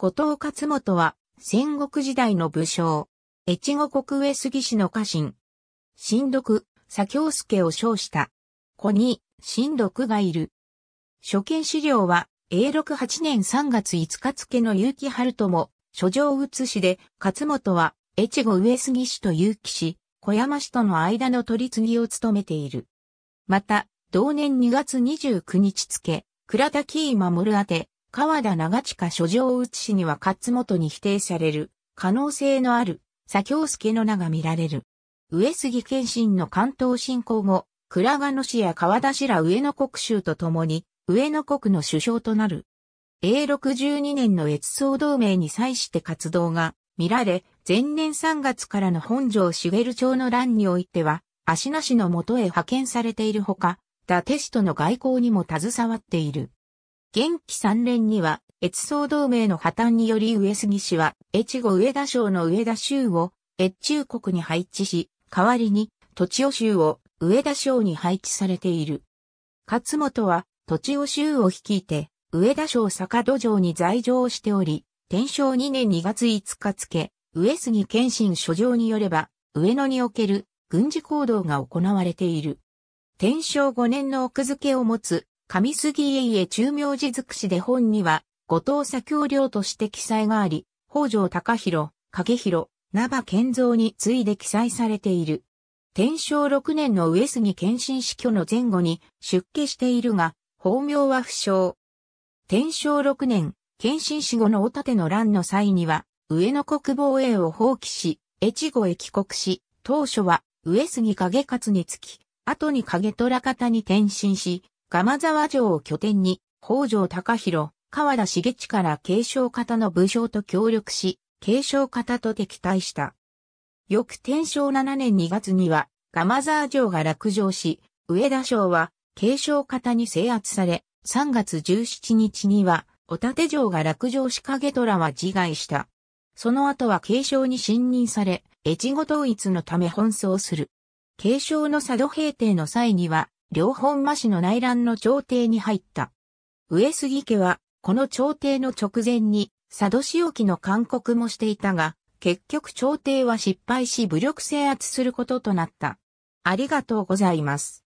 後藤勝元は、戦国時代の武将、越後国上杉氏の家臣。新読、左京介を称した。子に、新読がいる。初見資料は、永禄8年3月5日付の結城春友、書状写しで、勝元は、越後上杉氏と結城氏、小山氏との間の取り次ぎを務めている。また、同年2月29日付、倉田木守宛て、川田長近書状内氏には勝本に否定される、可能性のある、左京介の名が見られる。上杉謙信の関東侵攻後、倉賀野市や川田市ら上野国州と共に、上野国の首相となる。永62年の越総同盟に際して活動が見られ、前年3月からの本庄茂町の乱においては、足名市の元へ派遣されているほか、伊達氏との外交にも携わっている。元気3連には、越総同盟の破綻により上杉氏は、越後上田省の上田州を、越中国に配置し、代わりに、土地尾州を上田省に配置されている。勝本は、土地尾州を率いて、上田省坂戸城に在城しており、天正2年2月5日付、上杉謙信書状によれば、上野における軍事行動が行われている。天正5年の奥付けを持つ上杉家家中名字尽くしで本には、後藤左京領として記載があり、北条高弘、影弘、名場健造に次いで記載されている。天正6年の上杉謙信死去の前後に出家しているが、法名は不詳。天正6年、謙信死後のお盾ての乱の際には、上野国防衛を放棄し、越後へ帰国し、当初は上杉景勝につき、後に影虎方に転身し、鎌沢城を拠点に、北条高弘、川田茂地から継承方の武将と協力し、継承方と敵対した。翌天正7年2月には、鎌沢城が落城し、上田省は継承方に制圧され、3月17日には、お立城が落城し影虎は自害した。その後は継承に信任され、越後統一のため奔走する。継承の佐渡平定の際には、両本間氏の内乱の朝廷に入った。上杉家は、この朝廷の直前に、佐渡市沖の勧告もしていたが、結局朝廷は失敗し武力制圧することとなった。ありがとうございます。